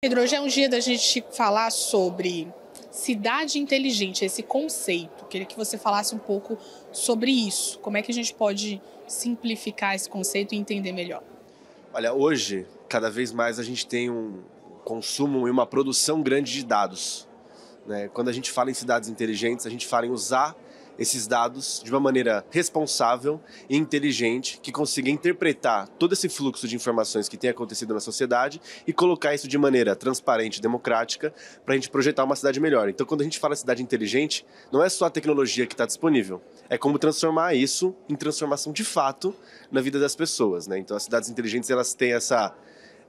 Pedro, hoje é um dia da gente falar sobre cidade inteligente, esse conceito. Queria que você falasse um pouco sobre isso. Como é que a gente pode simplificar esse conceito e entender melhor? Olha, hoje, cada vez mais a gente tem um consumo e uma produção grande de dados. Né? Quando a gente fala em cidades inteligentes, a gente fala em usar esses dados de uma maneira responsável e inteligente, que consiga interpretar todo esse fluxo de informações que tem acontecido na sociedade e colocar isso de maneira transparente e democrática para a gente projetar uma cidade melhor. Então, quando a gente fala cidade inteligente, não é só a tecnologia que está disponível, é como transformar isso em transformação de fato na vida das pessoas. Né? Então, as cidades inteligentes elas têm essa.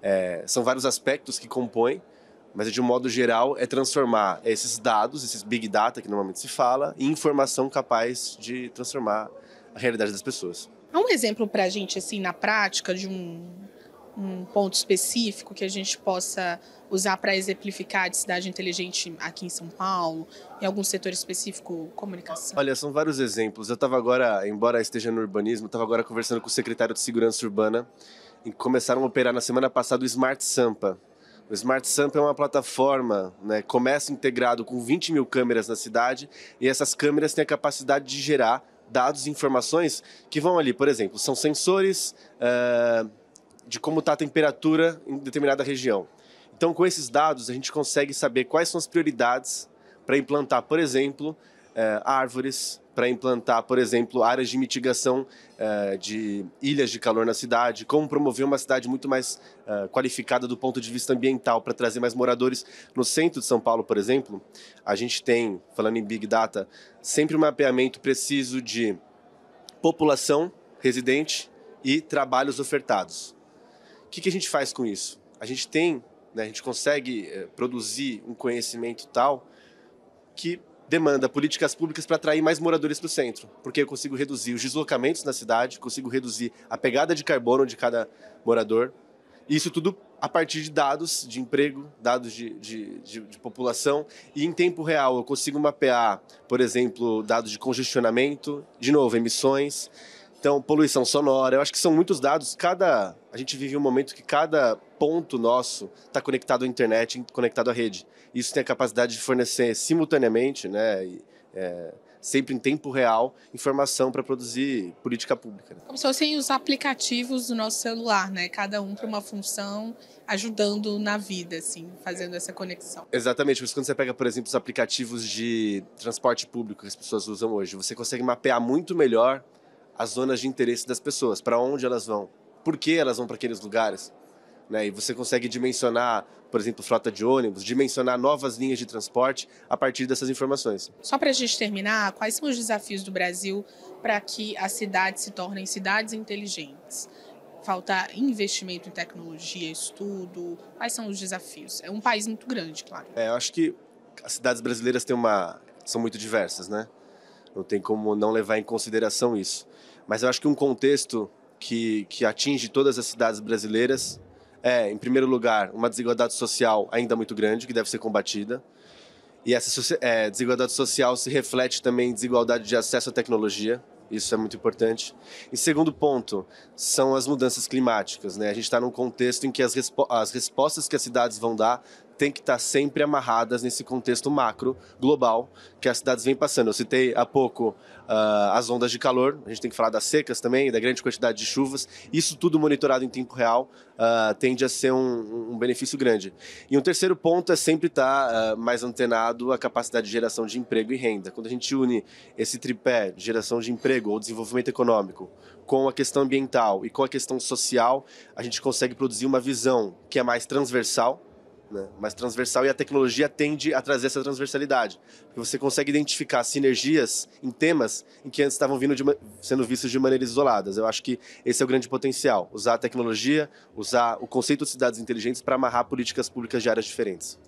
É, são vários aspectos que compõem mas, é de um modo geral, é transformar esses dados, esses big data que normalmente se fala, em informação capaz de transformar a realidade das pessoas. Há um exemplo para a gente, assim, na prática, de um, um ponto específico que a gente possa usar para exemplificar de cidade inteligente aqui em São Paulo, em algum setor específico, comunicação? Olha, são vários exemplos. Eu estava agora, embora esteja no urbanismo, estava agora conversando com o secretário de Segurança Urbana e começaram a operar na semana passada o Smart Sampa, o Smart Samp é uma plataforma, né, começa integrado com 20 mil câmeras na cidade e essas câmeras têm a capacidade de gerar dados e informações que vão ali, por exemplo, são sensores uh, de como está a temperatura em determinada região. Então, com esses dados, a gente consegue saber quais são as prioridades para implantar, por exemplo, uh, árvores, para implantar, por exemplo, áreas de mitigação uh, de ilhas de calor na cidade, como promover uma cidade muito mais uh, qualificada do ponto de vista ambiental para trazer mais moradores. No centro de São Paulo, por exemplo, a gente tem, falando em Big Data, sempre um mapeamento preciso de população residente e trabalhos ofertados. O que, que a gente faz com isso? A gente tem, né, a gente consegue uh, produzir um conhecimento tal que demanda políticas públicas para atrair mais moradores para o centro, porque eu consigo reduzir os deslocamentos na cidade, consigo reduzir a pegada de carbono de cada morador. E isso tudo a partir de dados de emprego, dados de, de, de, de população, e em tempo real eu consigo mapear, por exemplo, dados de congestionamento, de novo, emissões então, poluição sonora, eu acho que são muitos dados. Cada. A gente vive um momento que cada ponto nosso está conectado à internet, conectado à rede. Isso tem a capacidade de fornecer simultaneamente, né? E, é, sempre em tempo real, informação para produzir política pública. Né? Como se fossem os aplicativos do nosso celular, né? Cada um para uma função, ajudando na vida, assim, fazendo essa conexão. Exatamente. Mas quando você pega, por exemplo, os aplicativos de transporte público que as pessoas usam hoje, você consegue mapear muito melhor as zonas de interesse das pessoas, para onde elas vão, por que elas vão para aqueles lugares. Né? E você consegue dimensionar, por exemplo, frota de ônibus, dimensionar novas linhas de transporte a partir dessas informações. Só para a gente terminar, quais são os desafios do Brasil para que as cidades se tornem cidades inteligentes? Falta investimento em tecnologia, estudo? Quais são os desafios? É um país muito grande, claro. É, eu acho que as cidades brasileiras têm uma são muito diversas, né? Não tem como não levar em consideração isso. Mas eu acho que um contexto que, que atinge todas as cidades brasileiras é, em primeiro lugar, uma desigualdade social ainda muito grande, que deve ser combatida. E essa é, desigualdade social se reflete também em desigualdade de acesso à tecnologia. Isso é muito importante. E segundo ponto são as mudanças climáticas. Né? A gente está num contexto em que as, respo as respostas que as cidades vão dar têm que estar tá sempre amarradas nesse contexto macro global que as cidades vêm passando. Eu citei há pouco uh, as ondas de calor, a gente tem que falar das secas também, da grande quantidade de chuvas. Isso tudo monitorado em tempo real uh, tende a ser um, um, benefício grande. E um terceiro ponto é sempre estar tá, uh, mais antenado à capacidade de geração de emprego e renda. Quando a gente une esse tripé, de geração de emprego ou desenvolvimento econômico, com a questão ambiental e com a questão social, a gente consegue produzir uma visão que é mais transversal né? mas transversal e a tecnologia tende a trazer essa transversalidade. Porque você consegue identificar sinergias em temas em que antes estavam vindo de, sendo vistos de maneiras isoladas. Eu acho que esse é o grande potencial: usar a tecnologia, usar o conceito de cidades inteligentes para amarrar políticas públicas de áreas diferentes.